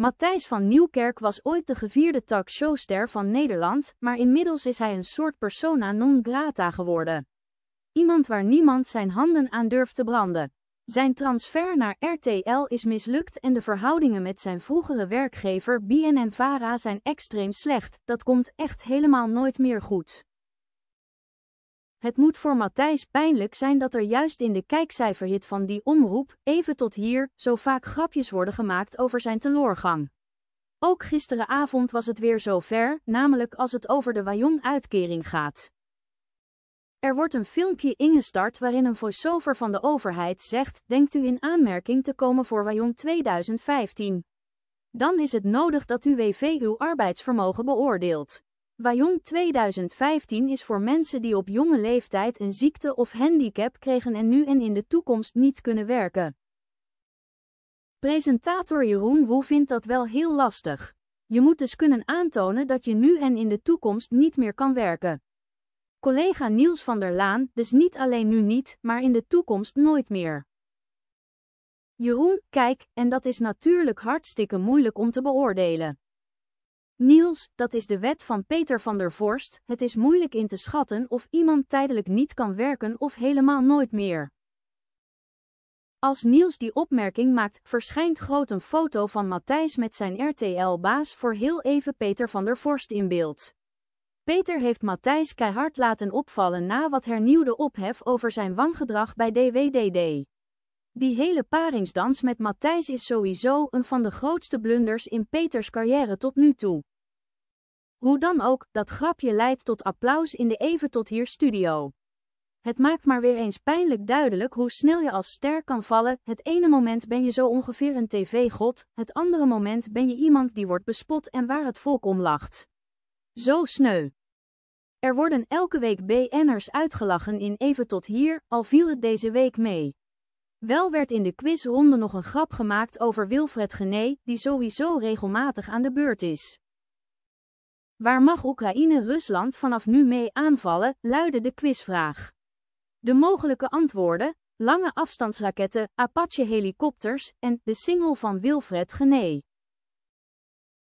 Matthijs van Nieuwkerk was ooit de gevierde talkshowster van Nederland, maar inmiddels is hij een soort persona non grata geworden. Iemand waar niemand zijn handen aan durft te branden. Zijn transfer naar RTL is mislukt en de verhoudingen met zijn vroegere werkgever BNN-Vara zijn extreem slecht, dat komt echt helemaal nooit meer goed. Het moet voor Matthijs pijnlijk zijn dat er juist in de kijkcijferhit van die omroep, even tot hier, zo vaak grapjes worden gemaakt over zijn teloorgang. Ook gisteravond was het weer zover, namelijk als het over de Wajong-uitkering gaat. Er wordt een filmpje ingestart waarin een voiceover van de overheid zegt: Denkt u in aanmerking te komen voor Wajong 2015? Dan is het nodig dat u WV uw arbeidsvermogen beoordeelt. Wajong 2015 is voor mensen die op jonge leeftijd een ziekte of handicap kregen en nu en in de toekomst niet kunnen werken. Presentator Jeroen Woe vindt dat wel heel lastig. Je moet dus kunnen aantonen dat je nu en in de toekomst niet meer kan werken. Collega Niels van der Laan, dus niet alleen nu niet, maar in de toekomst nooit meer. Jeroen, kijk, en dat is natuurlijk hartstikke moeilijk om te beoordelen. Niels, dat is de wet van Peter van der Vorst, het is moeilijk in te schatten of iemand tijdelijk niet kan werken of helemaal nooit meer. Als Niels die opmerking maakt, verschijnt groot een foto van Matthijs met zijn RTL-baas voor heel even Peter van der Vorst in beeld. Peter heeft Matthijs keihard laten opvallen na wat hernieuwde ophef over zijn wanggedrag bij DWDD. Die hele paringsdans met Matthijs is sowieso een van de grootste blunders in Peters carrière tot nu toe. Hoe dan ook, dat grapje leidt tot applaus in de even tot hier studio. Het maakt maar weer eens pijnlijk duidelijk hoe snel je als ster kan vallen. Het ene moment ben je zo ongeveer een tv-god, het andere moment ben je iemand die wordt bespot en waar het volk om lacht. Zo sneu. Er worden elke week BN'ers uitgelachen in even tot hier, al viel het deze week mee. Wel werd in de quizronde nog een grap gemaakt over Wilfred Gené, die sowieso regelmatig aan de beurt is. Waar mag Oekraïne Rusland vanaf nu mee aanvallen, luidde de quizvraag. De mogelijke antwoorden, lange afstandsraketten, Apache-helikopters en de single van Wilfred Gené.